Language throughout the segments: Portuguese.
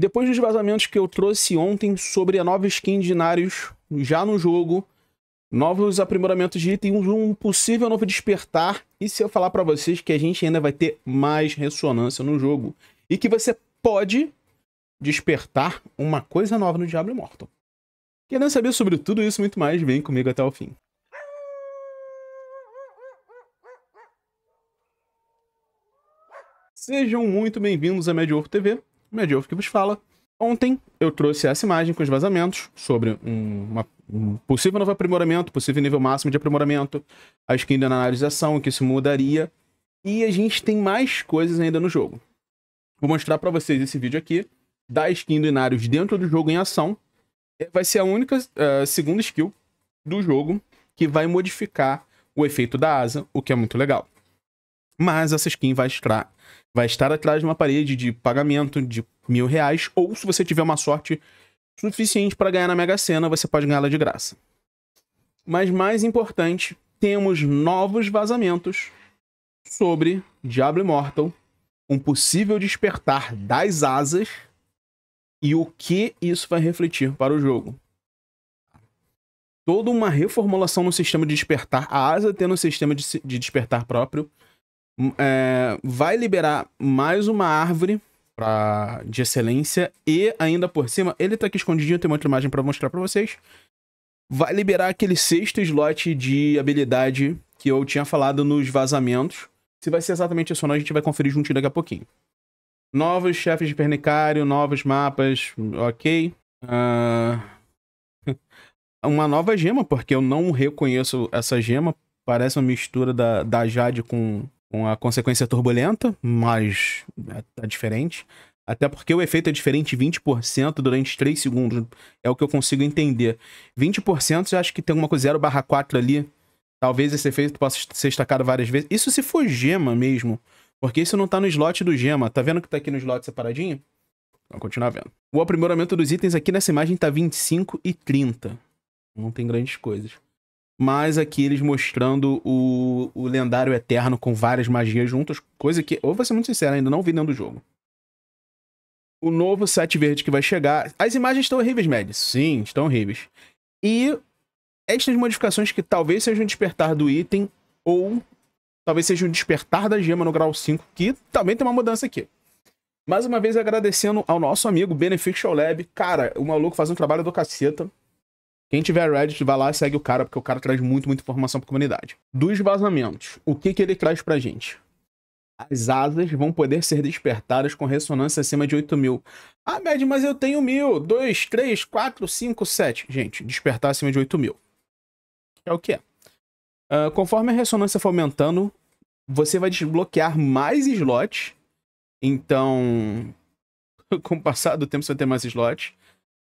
Depois dos vazamentos que eu trouxe ontem sobre a nova skin de Narius já no jogo, novos aprimoramentos de itens, um possível novo despertar, e se eu falar para vocês que a gente ainda vai ter mais ressonância no jogo, e que você pode despertar uma coisa nova no Diablo Immortal. Querendo saber sobre tudo isso e muito mais, vem comigo até o fim. Sejam muito bem-vindos à Médio TV, Mediouf que vos fala. Ontem eu trouxe essa imagem com os vazamentos sobre um, uma, um possível novo aprimoramento, possível nível máximo de aprimoramento, a skin da analisação, o que isso mudaria. E a gente tem mais coisas ainda no jogo. Vou mostrar para vocês esse vídeo aqui da skin do Inarius dentro do jogo em ação. É, vai ser a única uh, segunda skill do jogo que vai modificar o efeito da asa, o que é muito legal. Mas essa skin vai estar, vai estar atrás de uma parede de pagamento de mil reais, ou se você tiver uma sorte suficiente para ganhar na Mega Sena, você pode ganhá-la de graça. Mas mais importante, temos novos vazamentos sobre Diablo Immortal, um possível despertar das asas e o que isso vai refletir para o jogo. Toda uma reformulação no sistema de despertar, a asa tendo um sistema de, de despertar próprio, Hum, é, vai liberar mais uma árvore pra, de excelência e ainda por cima, ele tá aqui escondidinho, tem uma outra imagem para mostrar para vocês. Vai liberar aquele sexto slot de habilidade que eu tinha falado nos vazamentos. Se vai ser exatamente isso ou não, a gente vai conferir juntinho daqui a pouquinho. Novos chefes de pernicário, novos mapas, ok. Uh... uma nova gema, porque eu não reconheço essa gema. Parece uma mistura da, da Jade com uma consequência turbulenta, mas é, tá diferente. Até porque o efeito é diferente 20% durante 3 segundos. É o que eu consigo entender. 20% eu acho que tem alguma coisa 0 barra 4 ali. Talvez esse efeito possa ser destacado várias vezes. Isso se for gema mesmo. Porque isso não tá no slot do gema. Tá vendo que tá aqui no slot separadinho? Vamos continuar vendo. O aprimoramento dos itens aqui nessa imagem tá 25 e 30. Não tem grandes coisas mas aqui eles mostrando o, o lendário eterno com várias magias juntas, coisa que, ou vou ser muito sincero, ainda não vi dentro do jogo. O novo set verde que vai chegar. As imagens estão horríveis, Mads. Sim, estão horríveis. E estas modificações que talvez sejam despertar do item ou talvez seja um despertar da gema no grau 5, que também tem uma mudança aqui. Mais uma vez agradecendo ao nosso amigo Beneficial Lab. Cara, o maluco faz um trabalho do caceta. Quem tiver Reddit, vai lá e segue o cara, porque o cara traz muito, muita informação pra comunidade. Dos vazamentos, o que, que ele traz pra gente? As asas vão poder ser despertadas com ressonância acima de 8 mil. Ah, Med, mas eu tenho mil. 2, 3, 4, 5, 7. Gente, despertar acima de 8 mil. É o que é. Uh, conforme a ressonância for aumentando, você vai desbloquear mais slots. Então, com o passar do tempo, você vai ter mais slots.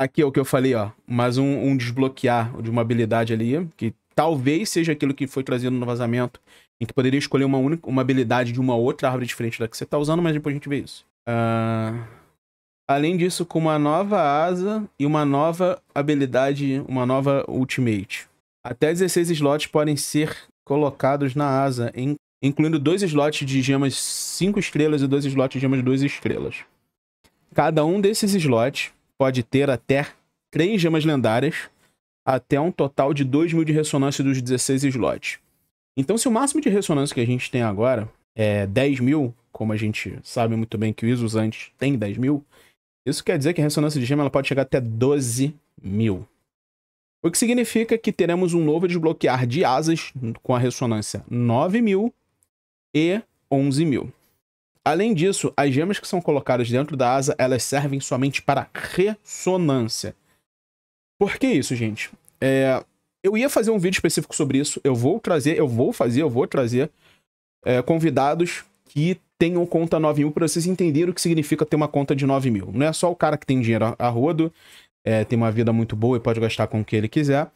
Aqui é o que eu falei, ó. Mais um, um desbloquear de uma habilidade ali, que talvez seja aquilo que foi trazido no vazamento, em que poderia escolher uma, única, uma habilidade de uma outra árvore diferente da que você está usando, mas depois a gente vê isso. Uh... Além disso, com uma nova asa e uma nova habilidade, uma nova ultimate. Até 16 slots podem ser colocados na asa, incluindo dois slots de gemas 5 estrelas e dois slots de gemas 2 estrelas. Cada um desses slots pode ter até três gemas lendárias, até um total de 2 mil de ressonância dos 16 slots. Então, se o máximo de ressonância que a gente tem agora é 10 mil, como a gente sabe muito bem que o Isus antes tem 10 mil, isso quer dizer que a ressonância de gema ela pode chegar até 12 mil. O que significa que teremos um novo desbloquear de asas com a ressonância 9 mil e 11 mil. Além disso, as gemas que são colocadas dentro da asa, elas servem somente para ressonância. Por que isso, gente? É, eu ia fazer um vídeo específico sobre isso. Eu vou trazer, eu vou fazer, eu vou trazer é, convidados que tenham conta mil para vocês entenderem o que significa ter uma conta de mil. Não é só o cara que tem dinheiro a rodo, é, tem uma vida muito boa e pode gastar com o que ele quiser.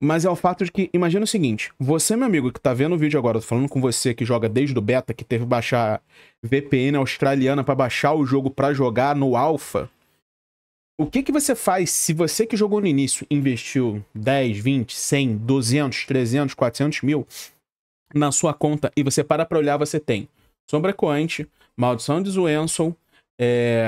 Mas é o fato de que, imagina o seguinte, você, meu amigo, que tá vendo o vídeo agora, tô falando com você que joga desde o beta, que teve que baixar VPN australiana para baixar o jogo para jogar no alpha. O que que você faz se você que jogou no início investiu 10, 20, 100, 200, 300, 400 mil na sua conta e você para pra olhar, você tem Sombra Coante, Maldição de Zuenson, é...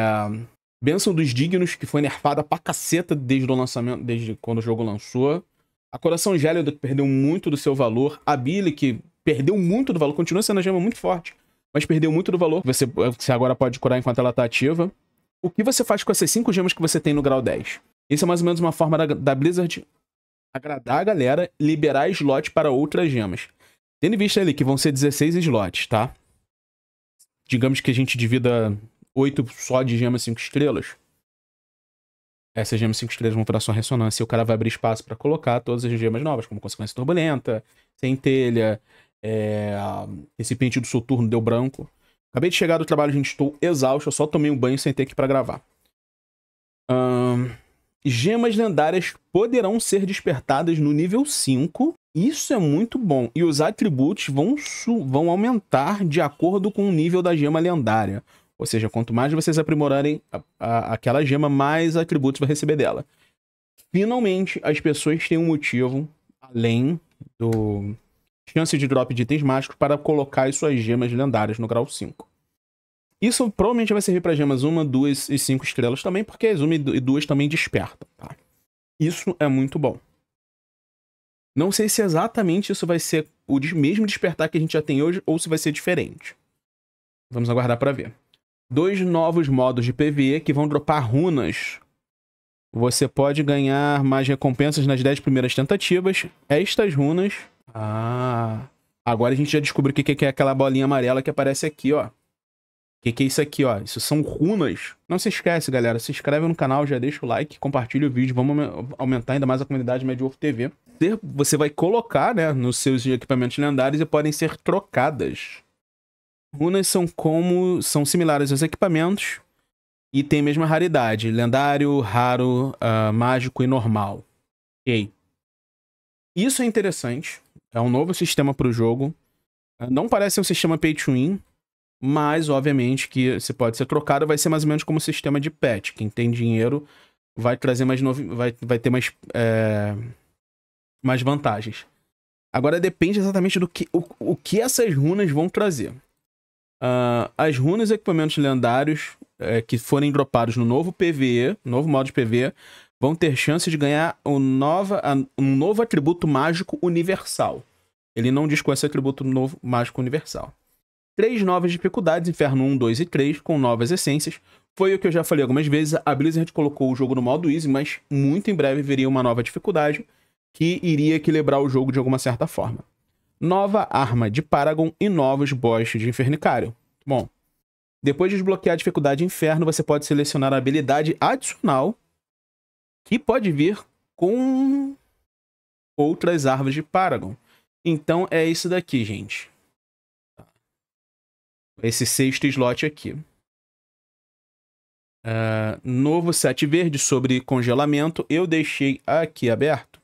Benção dos Dignos, que foi nerfada pra caceta desde o lançamento, desde quando o jogo lançou. A Coração Gélido, que perdeu muito do seu valor. A Billy, que perdeu muito do valor. Continua sendo a gema muito forte, mas perdeu muito do valor. Você, você agora pode curar enquanto ela está ativa. O que você faz com essas 5 gemas que você tem no grau 10? Isso é mais ou menos uma forma da, da Blizzard agradar a galera, liberar slot para outras gemas. Tendo em vista ali que vão ser 16 slots, tá? Digamos que a gente divida 8 só de gemas 5 estrelas essas gemas 5 estrelas vão virar sua ressonância e o cara vai abrir espaço para colocar todas as gemas novas, como consequência turbulenta, centelha, é... esse pente do soturno deu branco. Acabei de chegar do trabalho, gente, estou exausto, eu só tomei um banho sem ter aqui para gravar. gemas lendárias poderão ser despertadas no nível 5. Isso é muito bom. E os atributos vão, vão aumentar de acordo com o nível da gema lendária. Ou seja, quanto mais vocês aprimorarem a, a, aquela gema, mais atributos vai receber dela. Finalmente, as pessoas têm um motivo, além do chance de drop de itens mágicos, para colocar as suas gemas lendárias no grau 5. Isso provavelmente vai servir para gemas 1, 2 e 5 estrelas também, porque as 1 e 2 também despertam. Tá? Isso é muito bom. Não sei se exatamente isso vai ser o mesmo despertar que a gente já tem hoje ou se vai ser diferente. Vamos aguardar para ver dois novos modos de PVE que vão dropar runas. Você pode ganhar mais recompensas nas 10 primeiras tentativas. Estas runas. Ah. Agora a gente já descobriu o que, é, que é aquela bolinha amarela que aparece aqui, ó. O que, que é isso aqui, ó? Isso são runas. Não se esquece, galera. Se inscreve no canal, já deixa o like, compartilha o vídeo. Vamos aumentar ainda mais a comunidade Medwolf TV. Você vai colocar, né, nos seus equipamentos lendários e podem ser trocadas runas são como. são similares aos equipamentos e tem a mesma raridade: lendário, raro, uh, mágico e normal. Ok. Isso é interessante. É um novo sistema para o jogo. Ah, não parece um sistema pay to win, mas obviamente que você pode ser trocado. Vai ser mais ou menos como um sistema de pet. Quem tem dinheiro vai trazer mais novi... vai, vai ter mais, é... mais vantagens. Agora depende exatamente do que o, o que essas runas vão trazer. Uh, as runas e equipamentos lendários é, que forem dropados no novo PVE, novo modo de PVE, vão ter chance de ganhar um, nova, um novo atributo mágico universal. Ele não diz qual é esse atributo novo mágico universal. Três novas dificuldades, Inferno 1, 2 e 3, com novas essências. Foi o que eu já falei algumas vezes, a Blizzard colocou o jogo no modo easy, mas muito em breve viria uma nova dificuldade que iria equilibrar o jogo de alguma certa forma nova arma de Paragon e novos bosses de Infernicário. Bom, depois de desbloquear a dificuldade Inferno, você pode selecionar a habilidade adicional que pode vir com outras árvores de Paragon. Então é isso daqui, gente. Tá. Esse sexto slot aqui. Uh, novo set verde sobre congelamento. Eu deixei aqui aberto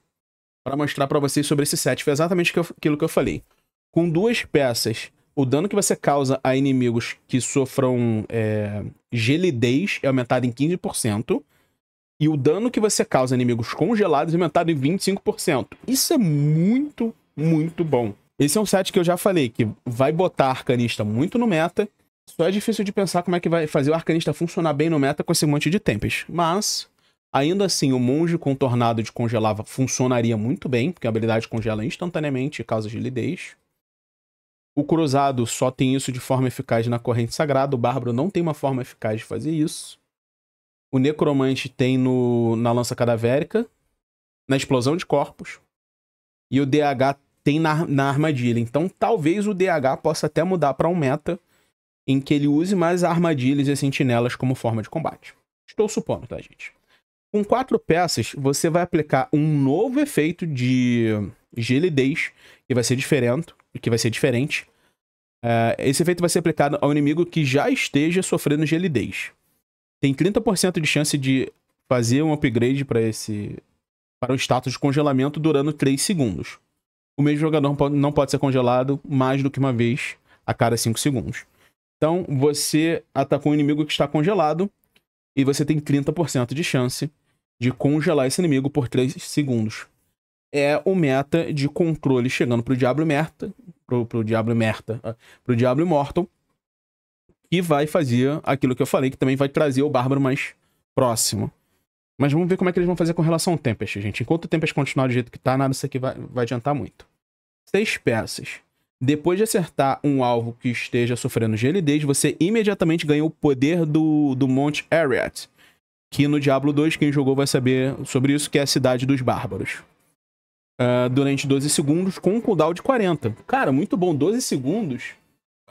para mostrar para vocês sobre esse set. Foi exatamente aquilo que eu falei. Com duas peças, o dano que você causa a inimigos que sofram é, gelidez é aumentado em 15%. E o dano que você causa a inimigos congelados é aumentado em 25%. Isso é muito, muito bom. Esse é um set que eu já falei, que vai botar arcanista muito no meta. Só é difícil de pensar como é que vai fazer o arcanista funcionar bem no meta com esse monte de tempos. Mas Ainda assim, o monge contornado de congelava funcionaria muito bem, porque a habilidade congela instantaneamente e de lidez. O cruzado só tem isso de forma eficaz na corrente sagrada, o bárbaro não tem uma forma eficaz de fazer isso. O necromante tem no, na lança cadavérica, na explosão de corpos. E o DH tem na, na armadilha. Então talvez o DH possa até mudar para um meta em que ele use mais armadilhas e sentinelas como forma de combate. Estou supondo, tá, gente? Com quatro peças, você vai aplicar um novo efeito de gelidez, que vai ser diferente, que vai ser diferente. É, esse efeito vai ser aplicado ao inimigo que já esteja sofrendo gelidez. Tem 30% de chance de fazer um upgrade para esse para o status de congelamento durando 3 segundos. O mesmo jogador não pode ser congelado mais do que uma vez a cada 5 segundos. Então, você atacou um inimigo que está congelado e você tem 30% de chance de congelar esse inimigo por 3 segundos. É o meta de controle chegando pro Diablo Merta, pro, pro Diablo Merta, ah, pro Diablo Immortal, que vai fazer aquilo que eu falei, que também vai trazer o Bárbaro mais próximo. Mas vamos ver como é que eles vão fazer com relação ao Tempest, gente. Enquanto o Tempest continuar do jeito que tá, nada disso aqui vai, vai adiantar muito. Seis peças. Depois de acertar um alvo que esteja sofrendo gelidez, você imediatamente ganha o poder do, do Monte Ariat que no Diablo 2, quem jogou vai saber sobre isso, que é a Cidade dos Bárbaros. Uh, durante 12 segundos, com um cooldown de 40. Cara, muito bom, 12 segundos.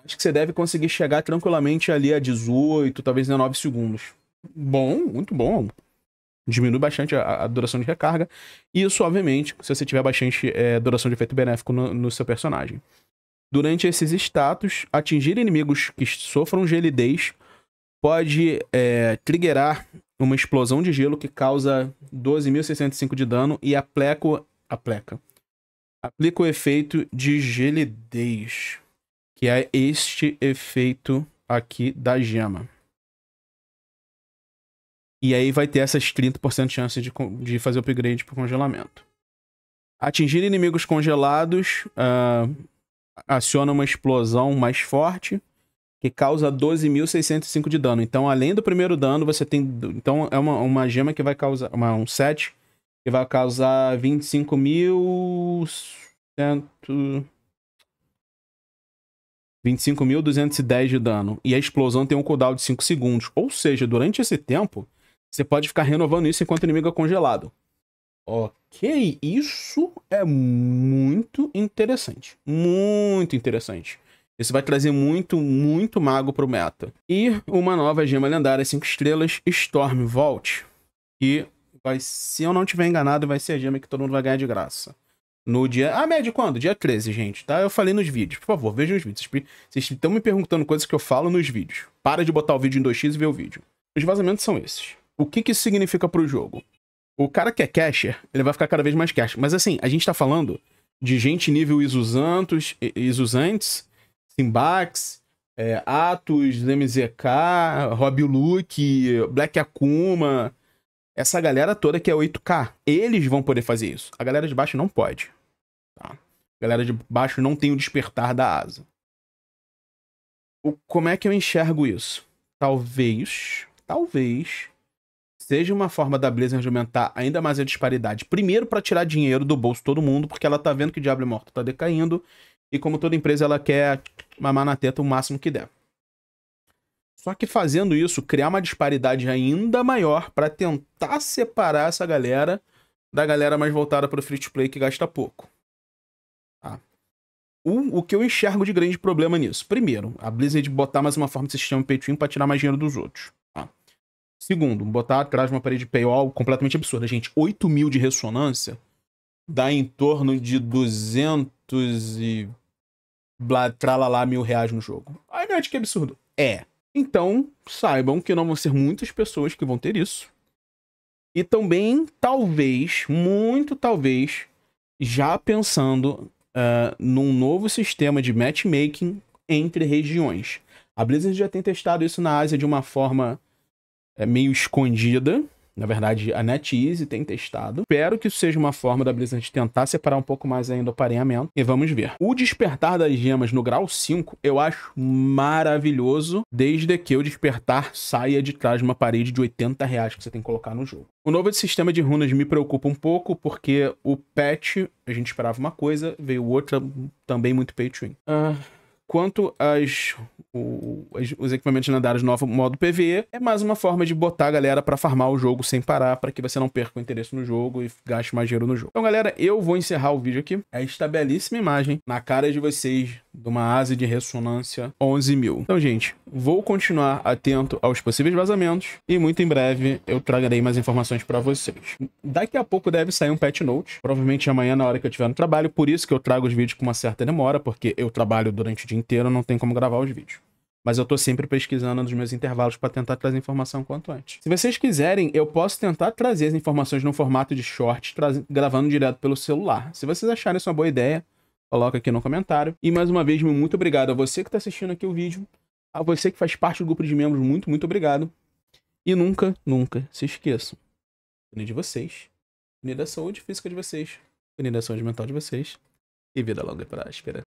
Acho que você deve conseguir chegar tranquilamente ali a 18, talvez 19 segundos. Bom, muito bom. Diminui bastante a, a duração de recarga. Isso, obviamente, se você tiver bastante é, duração de efeito benéfico no, no seu personagem. Durante esses status, atingir inimigos que sofram gelidez pode é, triggerar uma explosão de gelo que causa 12.605 de dano e aplico, aplica, aplica o efeito de gelidez, que é este efeito aqui da gema. E aí vai ter essas 30% de chance de, de fazer o upgrade por congelamento. Atingir inimigos congelados uh, aciona uma explosão mais forte que causa 12.605 de dano. Então, além do primeiro dano, você tem... Então, é uma, uma gema que vai causar... Uma, um set que vai causar 25.100. mil... 25.210 de dano. E a explosão tem um cooldown de 5 segundos. Ou seja, durante esse tempo, você pode ficar renovando isso enquanto o inimigo é congelado. Ok, isso é muito interessante. Muito interessante. Isso vai trazer muito, muito mago pro meta. E uma nova gema lendária 5 estrelas, Storm Vault, que vai, se eu não tiver enganado, vai ser a gema que todo mundo vai ganhar de graça. No dia. Ah, média quando? Dia 13, gente, tá? Eu falei nos vídeos. Por favor, vejam os vídeos. Vocês estão me perguntando coisas que eu falo nos vídeos. Para de botar o vídeo em 2x e ver o vídeo. Os vazamentos são esses. O que, que isso significa pro jogo? O cara que é casher, ele vai ficar cada vez mais casher. Mas assim, a gente tá falando de gente nível Isusantos, Isusantes Simbax, é, Atos, MZK, Rob Luke, Black Akuma, essa galera toda que é 8K, eles vão poder fazer isso. A galera de baixo não pode. Tá? A galera de baixo não tem o despertar da asa. O, como é que eu enxergo isso? Talvez, talvez seja uma forma da Blizzard aumentar ainda mais a disparidade. Primeiro para tirar dinheiro do bolso de todo mundo, porque ela tá vendo que o Diablo Morto tá decaindo e como toda empresa, ela quer mamar na teta o máximo que der. Só que fazendo isso, criar uma disparidade ainda maior para tentar separar essa galera da galera mais voltada para o free to play que gasta pouco. Tá? O, o que eu enxergo de grande problema nisso? Primeiro, a Blizzard botar mais uma forma de sistema peitinho to para tirar mais dinheiro dos outros. Tá? Segundo, botar atrás de uma parede de paywall completamente absurda. Gente, 8 mil de ressonância dá em torno de 200 e blá, tralalá, mil reais no jogo. Aí não é que absurdo. É. Então, saibam que não vão ser muitas pessoas que vão ter isso. E também, talvez, muito talvez, já pensando uh, num novo sistema de matchmaking entre regiões. A Blizzard já tem testado isso na Ásia de uma forma uh, meio escondida, na verdade, a NetEase tem testado. Espero que isso seja uma forma da Blizzard tentar separar um pouco mais ainda o pareamento. E vamos ver. O despertar das gemas no grau 5 eu acho maravilhoso, desde que o despertar saia de trás de uma parede de 80 reais que você tem que colocar no jogo. O novo sistema de runas me preocupa um pouco, porque o patch, a gente esperava uma coisa, veio outra também muito pay to win. Uh, Quanto às, o, os equipamentos lendários no novo modo PVE, é mais uma forma de botar a galera para farmar o jogo sem parar, para que você não perca o interesse no jogo e gaste mais dinheiro no jogo. Então, galera, eu vou encerrar o vídeo aqui. É esta belíssima imagem na cara de vocês de uma asa de ressonância 11 mil. Então, gente, vou continuar atento aos possíveis vazamentos e muito em breve eu trarei mais informações para vocês. Daqui a pouco deve sair um patch note, provavelmente amanhã na hora que eu estiver no trabalho, por isso que eu trago os vídeos com uma certa demora, porque eu trabalho durante o dia inteiro, não tem como gravar os vídeos. Mas eu estou sempre pesquisando nos meus intervalos para tentar trazer informação quanto antes. Se vocês quiserem, eu posso tentar trazer as informações no formato de short, gravando direto pelo celular. Se vocês acharem isso uma boa ideia, coloca aqui no comentário. E mais uma vez, muito obrigado a você que está assistindo aqui o vídeo, a você que faz parte do grupo de membros, muito, muito obrigado. E nunca, nunca se esqueçam. Unir de vocês, unir da saúde física de vocês, unir da saúde mental de vocês e vida longa e próspera.